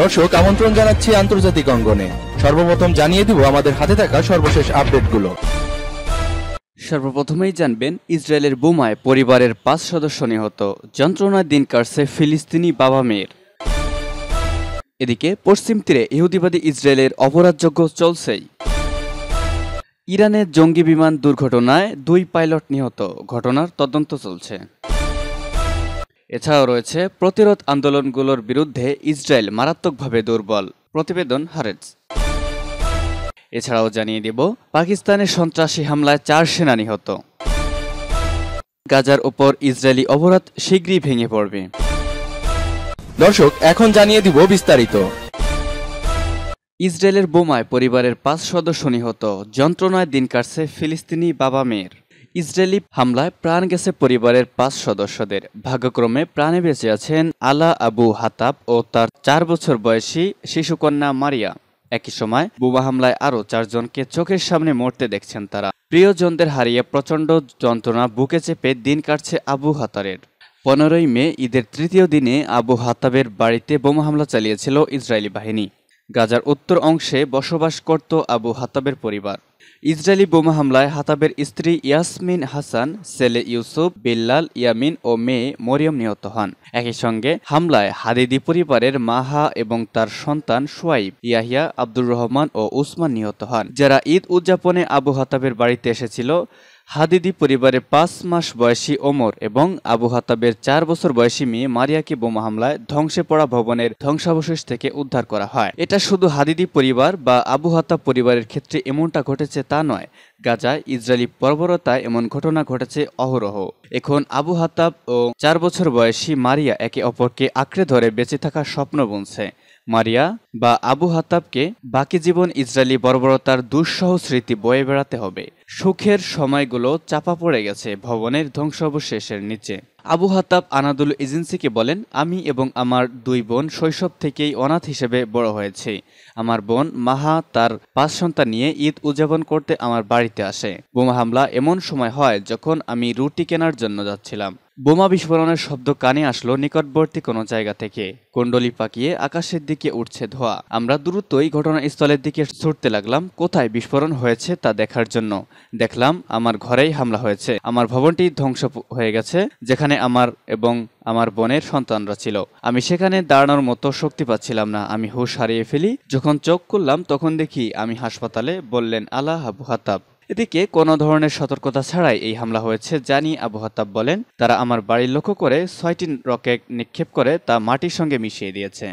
দর্শক আমন্ত্রণ জানাচ্ছি আন্তর্জাতিক অঙ্গনে সর্বপ্রথম জানিয়ে দিব আমাদের হাতে থাকা সর্বশেষ আপডেটগুলো সর্বপ্রথমেই জানবেন ইসরায়েলের বোমায় পরিবারের পাঁচ সদস্য নিহত যন্ত্রণার দিন কাটছে ফিলিস্তিনি বাবা মেয়ের এদিকে পশ্চিম তীরে ইহুদিবাদী ইসরায়েলের অপরাধযোগ্য চলছেই ইরানের জঙ্গি বিমান দুর্ঘটনায় দুই পাইলট নিহত ঘটনার তদন্ত চলছে এছাড়াও রয়েছে প্রতিরোধ আন্দোলনগুলোর বিরুদ্ধে ইসরায়েল মারাত্মকভাবে দুর্বল প্রতিবেদন হারেজ এছাড়াও জানিয়ে দেব পাকিস্তানের সন্ত্রাসী হামলায় চার সেনা নিহত গাজার ওপর ইসরায়েলি অবরোধ শীঘ্রই ভেঙে পড়বে দর্শক এখন জানিয়ে দিব বিস্তারিত ইসরায়েলের বোমায় পরিবারের পাঁচ সদস্য নিহত যন্ত্রণায় দিন কাটছে ফিলিস্তিনি বাবা মেয়ের ইসরায়েলি হামলায় প্রাণ গেছে পরিবারের পাঁচ সদস্যদের ভাগ্যক্রমে প্রাণে বেঁচে আছেন আলা আবু হাতাব ও তার চার বছর বয়সী শিশুকন্যা মারিয়া একই সময় বোমা হামলায় আরও চারজনকে চোখের সামনে মরতে দেখছেন তারা প্রিয়জনদের হারিয়ে প্রচণ্ড যন্ত্রণা বুকে চেপে দিন কাটছে আবু হাতারের পনেরোই মে ঈদের তৃতীয় দিনে আবু হাতাবের বাড়িতে বোমা হামলা চালিয়েছিল ইসরায়েলি বাহিনী গাজার উত্তর অংশে বসবাস করত আবু হাতাবের পরিবার ইসরায়েলি বোমা হামলায় হাতাবের স্ত্রী ইয়াসমিন হাসান সেলে ইউসুফ বিল্লাল ইয়ামিন ও মেয়ে মরিয়ম নিহত হন একই সঙ্গে হামলায় হাদিদি পরিবারের মাহা এবং তার সন্তান সোয়াইব ইয়াহিয়া আব্দুর রহমান ও উসমান নিহত হন যারা ঈদ উদযাপনে আবু হাতাবের বাড়িতে এসেছিল হাদিদি পরিবারে পাঁচ মাস বয়সী ওমর এবং আবু হাতাবের চার বছর বয়সী মেয়ে মারিয়াকে বোমা হামলায় ধ্বংসে পড়া ভবনের ধ্বংসাবশেষ থেকে উদ্ধার করা হয় এটা শুধু হাদিদি পরিবার বা আবু হাতাব পরিবারের ক্ষেত্রে এমনটা ঘটেছে তা নয় গাজায় ইসরায়েলি পর্বরতায় এমন ঘটনা ঘটেছে অহরহ এখন আবু হাতাব ও চার বছর বয়সী মারিয়া একে অপরকে আঁকড়ে ধরে বেঁচে থাকার স্বপ্ন বুনছে মারিয়া বা আবু হাতাবকে বাকি জীবন ইসরায়েলি বর্বরতার দুঃসহ স্মৃতি বয়ে বেড়াতে হবে সুখের সময়গুলো চাপা পড়ে গেছে ভবনের ধ্বংসাবশেষের নিচে আবু হাতাব আনাদুল এজেন্সিকে বলেন আমি এবং আমার দুই বোন শৈশব থেকেই অনাথ হিসেবে বড় হয়েছে আমার বোন মাহা তার পাঁচ সন্তান নিয়ে ঈদ উদযাপন করতে আমার বাড়িতে আসে বোমা হামলা এমন সময় হয় যখন আমি রুটি কেনার জন্য যাচ্ছিলাম বোমা বিস্ফোরণের শব্দ কানে আসলো নিকটবর্তী কোনো জায়গা থেকে কুণ্ডলি পাকিয়ে আকাশের দিকে উঠছে ধোয়া আমরা দ্রুতই ঘটনাস্থলের দিকে ছুটতে লাগলাম কোথায় বিস্ফোরণ হয়েছে তা দেখার জন্য দেখলাম আমার ঘরেই হামলা হয়েছে আমার ভবনটি ধ্বংস হয়ে গেছে যেখানে আমার এবং আমার বোনের সন্তানরা ছিল আমি সেখানে দাঁড়ানোর মতো শক্তি পাচ্ছিলাম না আমি হুশ হারিয়ে ফেলি যখন চোখ করলাম তখন দেখি আমি হাসপাতালে বললেন আল্লাহ আবু হাতাব এদিকে কোনো ধরনের সতর্কতা ছাড়াই এই হামলা হয়েছে জানি আবু হতাব বলেন তারা আমার বাড়ির লক্ষ্য করে ছয়টি রকেট নিক্ষেপ করে তা মাটির সঙ্গে মিশিয়ে দিয়েছে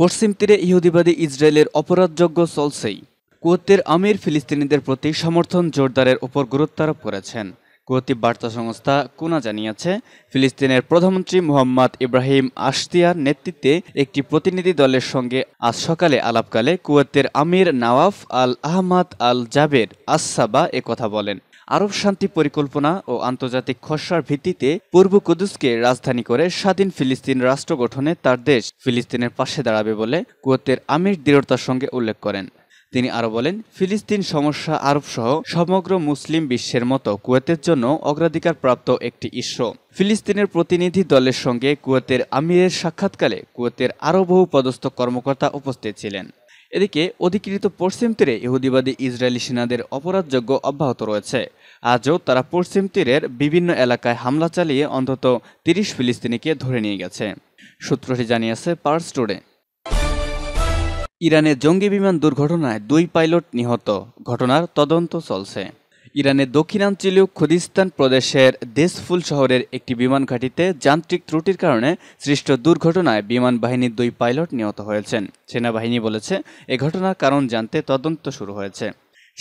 পশ্চিম তীরে ইহুদিবাদী ইসরায়েলের অপরাধযোগ্য চলছেই কুয়েতের আমির ফিলিস্তিনিদের প্রতি সমর্থন জোরদারের ওপর গুরুত্বারোপ করেছেন কুয়েতি বার্তা সংস্থা কুনা জানিয়েছে ফিলিস্তিনের প্রধানমন্ত্রী মোহাম্মদ ইব্রাহিম আশতিয়ার নেতৃত্বে একটি প্রতিনিধি দলের সঙ্গে আজ সকালে আলাপকালে কুয়েতের আমির নওয়াফ আল আহমাদ আল জাবের আসসাবা কথা বলেন আরব শান্তি পরিকল্পনা ও আন্তর্জাতিক খসড়ার ভিত্তিতে পূর্ব কুদুসকে রাজধানী করে স্বাধীন ফিলিস্তিন রাষ্ট্র গঠনে তার দেশ ফিলিস্তিনের পাশে দাঁড়াবে বলে কুয়েতের আমির দৃঢ়তার সঙ্গে উল্লেখ করেন তিনি আরও বলেন ফিলিস্তিন সমস্যা আরবসহ সমগ্র মুসলিম বিশ্বের মতো কুয়েতের জন্য অগ্রাধিকার প্রাপ্ত একটি ইস্যু ফিলিস্তিনের প্রতিনিধি দলের সঙ্গে কুয়েতের আমিরের সাক্ষাৎকালে কুয়েতের আরও বহু পদস্থ কর্মকর্তা উপস্থিত ছিলেন এদিকে অধিকৃত পশ্চিম তীরে ইহুদিবাদী ইসরায়েলি সেনাদের অপরাধযোগ্য অব্যাহত রয়েছে আজও তারা পশ্চিম তীরের বিভিন্ন এলাকায় হামলা চালিয়ে অন্তত তিরিশ ফিলিস্তিনিকে ধরে নিয়ে গেছে সূত্রটি জানিয়েছে পার্স টুডে ইরানে জঙ্গি বিমান দুর্ঘটনায় দুই পাইলট নিহত ঘটনার তদন্ত চলছে ইরানের দক্ষিণাঞ্চলীয় খুদিস্তান প্রদেশের দেশফুল শহরের একটি বিমান ঘাঁটিতে যান্ত্রিক ত্রুটির কারণে সৃষ্ট দুর্ঘটনায় বিমান বাহিনীর দুই পাইলট নিহত হয়েছেন সেনাবাহিনী বলেছে এ ঘটনার কারণ জানতে তদন্ত শুরু হয়েছে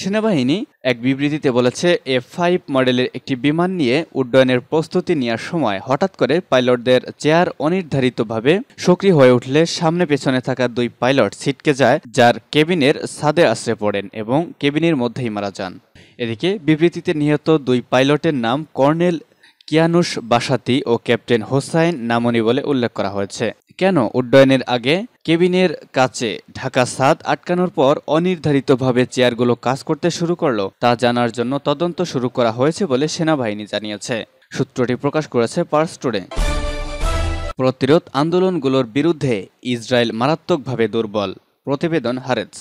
সেনাবাহিনী এক বিবৃতিতে বলেছে এফ ফাইভ মডেলের একটি বিমান নিয়ে উড্ডয়নের প্রস্তুতি নেওয়ার সময় হঠাৎ করে পাইলটদের চেয়ার অনির্ধারিতভাবে সক্রিয় হয়ে উঠলে সামনে পেছনে থাকা দুই পাইলট ছিটকে যায় যার কেবিনের ছাদে আশ্রে পড়েন এবং কেবিনের মধ্যেই মারা যান এদিকে বিবৃতিতে নিহত দুই পাইলটের নাম কর্নেল কিয়ানুস বাসাতি ও ক্যাপ্টেন হোসাইন নামনি বলে উল্লেখ করা হয়েছে কেন উড্ডয়নের আগে কেবিনের কাছে ঢাকা সাদ আটকানোর পর অনির্ধারিতভাবে চেয়ারগুলো কাজ করতে শুরু করলো তা জানার জন্য তদন্ত শুরু করা হয়েছে বলে সেনাবাহিনী জানিয়েছে সূত্রটি প্রকাশ করেছে পার্সটুডে প্রতিরোধ আন্দোলনগুলোর বিরুদ্ধে ইসরায়েল মারাত্মকভাবে দুর্বল প্রতিবেদন হারেজ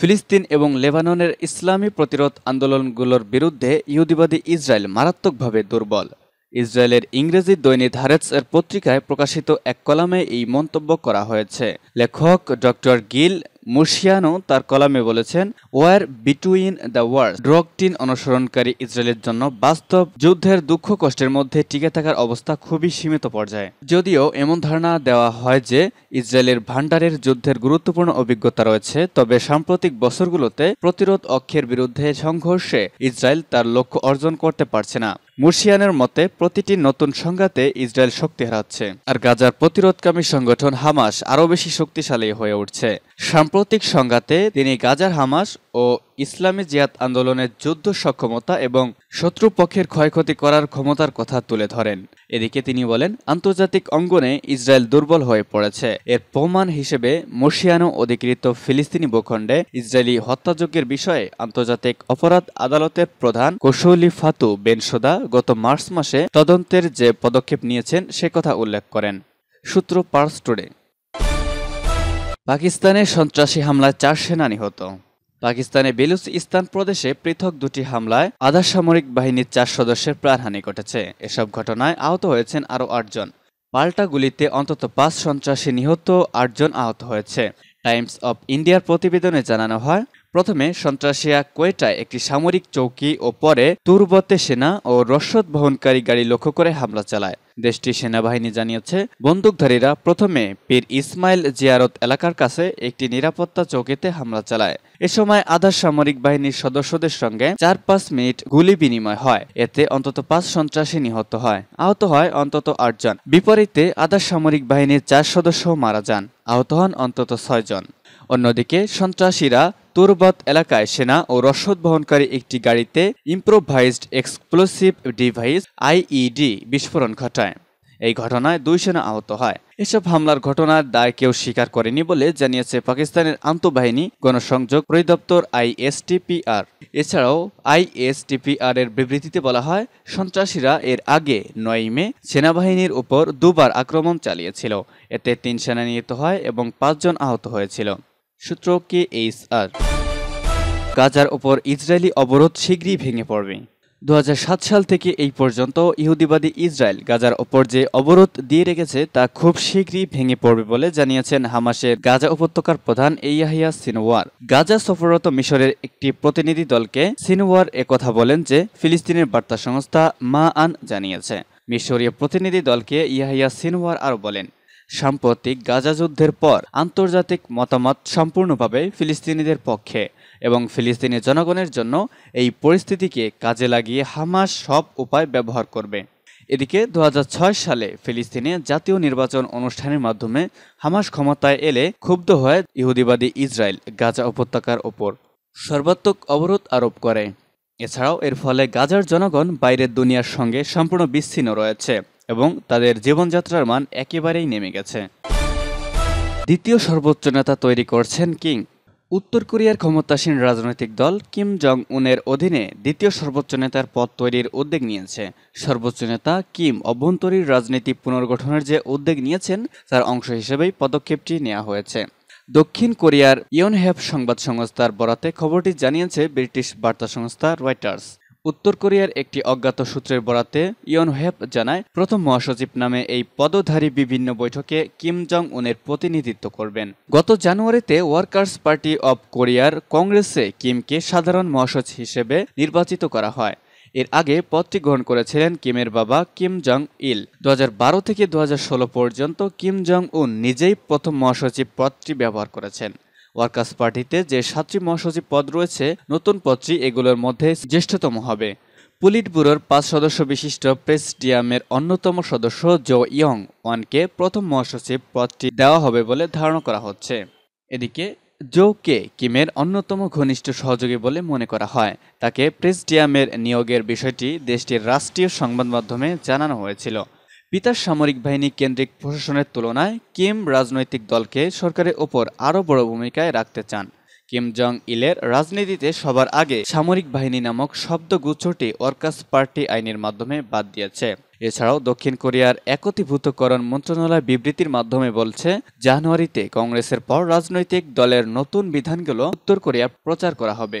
ফিলিস্তিন এবং লেবাননের ইসলামী প্রতিরোধ আন্দোলনগুলোর বিরুদ্ধে ইহুদিবাদী ইসরায়েল মারাত্মকভাবে দুর্বল ইসরায়েলের ইংরেজি দৈনিক হারেটস এর পত্রিকায় প্রকাশিত এক কলামে এই মন্তব্য করা হয়েছে লেখক ডক্টর গিল মুর্শিয়ানো তার কলামে বলেছেন ওয়ার বিটুইন দ্য ওয়ার্ল্ড ড্রগটিন অনুসরণকারী ইসরায়েলের জন্য বাস্তব যুদ্ধের দুঃখ কষ্টের মধ্যে টিকে থাকার অবস্থা খুবই সীমিত পর্যায়ে যদিও এমন ধারণা দেওয়া হয় যে ইসরায়েলের ভান্ডারের যুদ্ধের গুরুত্বপূর্ণ অভিজ্ঞতা রয়েছে তবে সাম্প্রতিক বছরগুলোতে প্রতিরোধ অক্ষের বিরুদ্ধে সংঘর্ষে ইসরায়েল তার লক্ষ্য অর্জন করতে পারছে না মুর্শিয়ানের মতে প্রতিটি নতুন সংঘাতে ইসরায়েল শক্তি হারাচ্ছে আর গাজার প্রতিরোধকামী সংগঠন হামাস আরও বেশি শক্তিশালী হয়ে উঠছে সাম্প্রতিক সংঘাতে তিনি গাজার হামাস ও ইসলামী জিয়াদ আন্দোলনের যুদ্ধ সক্ষমতা এবং শত্রুপক্ষের ক্ষয়ক্ষতি করার ক্ষমতার কথা তুলে ধরেন এদিকে তিনি বলেন আন্তর্জাতিক অঙ্গনে ইসরায়েল দুর্বল হয়ে পড়েছে এর প্রমাণ হিসেবে মশিয়ানো অধিকৃত ফিলিস্তিনি ভূখণ্ডে ইসরায়েলি হত্যাযজ্ঞের বিষয়ে আন্তর্জাতিক অপরাধ আদালতের প্রধান কৌশলী ফাতু বেনসোদা গত মার্চ মাসে তদন্তের যে পদক্ষেপ নিয়েছেন সে কথা উল্লেখ করেন সূত্র পার্স টুডে পাকিস্তানে সন্ত্রাসী হামলায় চার সেনা নিহত পাকিস্তানে বেলুচিস্তান প্রদেশে পৃথক দুটি হামলায় আধা সামরিক বাহিনীর চার সদস্যের প্রাণহানি ঘটেছে এসব ঘটনায় আহত হয়েছেন আরও আটজন পাল্টা গুলিতে অন্তত পাঁচ সন্ত্রাসী নিহত আটজন আহত হয়েছে টাইমস অব ইন্ডিয়ার প্রতিবেদনে জানানো হয় প্রথমে সন্ত্রাসীরা কোয়েটায় একটি সামরিক চৌকি ও পরে তুরবতে সেনা ও রসদ বহনকারী গাড়ি লক্ষ্য করে হামলা চালায় দেশটির সেনাবাহিনী জানিয়েছে বন্দুকধারীরা প্রথমে পীর ইসমাইল জিয়ারত এলাকার কাছে একটি নিরাপত্তা চৌকিতে হামলা চালায় এ সময় আধা সামরিক বাহিনীর সদস্যদের সঙ্গে চার পাঁচ মিনিট গুলি বিনিময় হয় এতে অন্তত পাঁচ সন্ত্রাসী নিহত হয় আহত হয় অন্তত আটজন বিপরীতে আধা সামরিক বাহিনীর চার সদস্য মারা যান আহত হন অন্তত ছয়জন অন্যদিকে সন্ত্রাসীরা তুরবত এলাকায় সেনা ও রসদ বহনকারী একটি গাড়িতে ইম্প্রোভাইজড এক্সপ্লোসিভ ডিভাইস আইইডি বিস্ফোরণ ঘটায় এই ঘটনায় দুই সেনা আহত হয় এসব হামলার ঘটনার দায় কেউ স্বীকার করেনি বলে জানিয়েছে পাকিস্তানের আন্তঃবাহিনী গণসংযোগ পরিদপ্তর আইএসটিপিআর এছাড়াও আইএসটিপিআর এর বিবৃতিতে বলা হয় সন্ত্রাসীরা এর আগে নয় মে সেনাবাহিনীর উপর দুবার আক্রমণ চালিয়েছিল এতে তিন সেনা নিহত হয় এবং পাঁচজন আহত হয়েছিল সূত্র কে এইচ আর গাজার ওপর ইসরায়েলি অবরোধ শীঘ্রই ভেঙে পড়বে দু সাল থেকে এই পর্যন্ত ইহুদিবাদী ইসরায়েল গাজার ওপর যে অবরোধ দিয়ে রেখেছে তা খুব শীঘ্রই ভেঙে পড়বে বলে জানিয়েছেন হামাসের গাজা উপত্যকার প্রধান এইয়াহিয়া সিনোয়ার গাজা সফররত মিশরের একটি প্রতিনিধি দলকে সিনওয়ার একথা বলেন যে ফিলিস্তিনের বার্তা সংস্থা মা আন জানিয়েছে মিশরীয় প্রতিনিধি দলকে ইয়াহিয়া সিনোয়ার আরও বলেন সাম্প্রতিক গাজা যুদ্ধের পর আন্তর্জাতিক মতামত সম্পূর্ণভাবে ফিলিস্তিনিদের পক্ষে এবং ফিলিস্তিনি জনগণের জন্য এই পরিস্থিতিকে কাজে লাগিয়ে হামাস সব উপায় ব্যবহার করবে এদিকে দু সালে ফিলিস্তিনে জাতীয় নির্বাচন অনুষ্ঠানের মাধ্যমে হামাস ক্ষমতায় এলে ক্ষুব্ধ হয় ইহুদিবাদী ইসরায়েল গাজা উপত্যকার ওপর সর্বাত্মক অবরোধ আরোপ করে এছাড়াও এর ফলে গাজার জনগণ বাইরের দুনিয়ার সঙ্গে সম্পূর্ণ বিচ্ছিন্ন রয়েছে এবং তাদের জীবনযাত্রার মান একেবারেই নেমে গেছে দ্বিতীয় সর্বোচ্চ নেতা তৈরি করছেন কিং উত্তর কোরিয়ার ক্ষমতাসীন রাজনৈতিক দল কিম জং উনের অধীনে দ্বিতীয় সর্বোচ্চ নেতার পদ তৈরির উদ্যোগ নিয়েছে সর্বোচ্চ নেতা কিম অভ্যন্তরীণ রাজনীতি পুনর্গঠনের যে উদ্যোগ নিয়েছেন তার অংশ হিসেবেই পদক্ষেপটি নেওয়া হয়েছে দক্ষিণ কোরিয়ার ইয়নহ্যাপ সংবাদ সংস্থার বরাতে খবরটি জানিয়েছে ব্রিটিশ বার্তা সংস্থা রয়টার্স উত্তর কোরিয়ার একটি অজ্ঞাত সূত্রের বরাতে ইয়ন হেপ জানায় প্রথম মহাসচিব নামে এই পদধারী বিভিন্ন বৈঠকে কিম জং উনের প্রতিনিধিত্ব করবেন গত জানুয়ারিতে ওয়ার্কার্স পার্টি অব কোরিয়ার কংগ্রেসে কিমকে সাধারণ মহাসচিব হিসেবে নির্বাচিত করা হয় এর আগে পদটি গ্রহণ করেছিলেন কিমের বাবা কিম জং ইল দু থেকে দু পর্যন্ত কিম জং উন নিজেই প্রথম মহাসচিব পদটি ব্যবহার করেছেন ওয়ার্কার্স পার্টিতে যে সাতটি মহাসচিব পদ রয়েছে নতুন পদটি এগুলোর মধ্যে জ্যেষ্ঠতম হবে পুলিট ব্যুরোর পাঁচ সদস্য বিশিষ্ট প্রেসডিয়ামের অন্যতম সদস্য জো ইয়ং ওয়ানকে প্রথম মহাসচিব পদটি দেওয়া হবে বলে ধারণা করা হচ্ছে এদিকে জো কে কিমের অন্যতম ঘনিষ্ঠ সহযোগী বলে মনে করা হয় তাকে প্রেসডিয়ামের নিয়োগের বিষয়টি দেশটির রাষ্ট্রীয় সংবাদ মাধ্যমে জানানো হয়েছিল পিতার সামরিক বাহিনী কেন্দ্রিক প্রশাসনের তুলনায় কিম রাজনৈতিক দলকে সরকারের ওপর আরও বড় ভূমিকায় রাখতে চান কিম জং ইলের রাজনীতিতে সবার আগে সামরিক বাহিনী নামক শব্দগুচ্ছটি অর্কাস পার্টি আইনের মাধ্যমে বাদ দিয়েছে এছাড়াও দক্ষিণ কোরিয়ার একতিভূতকরণ মন্ত্রণালয় বিবৃতির মাধ্যমে বলছে জানুয়ারিতে কংগ্রেসের পর রাজনৈতিক দলের নতুন বিধানগুলো উত্তর কোরিয়া প্রচার করা হবে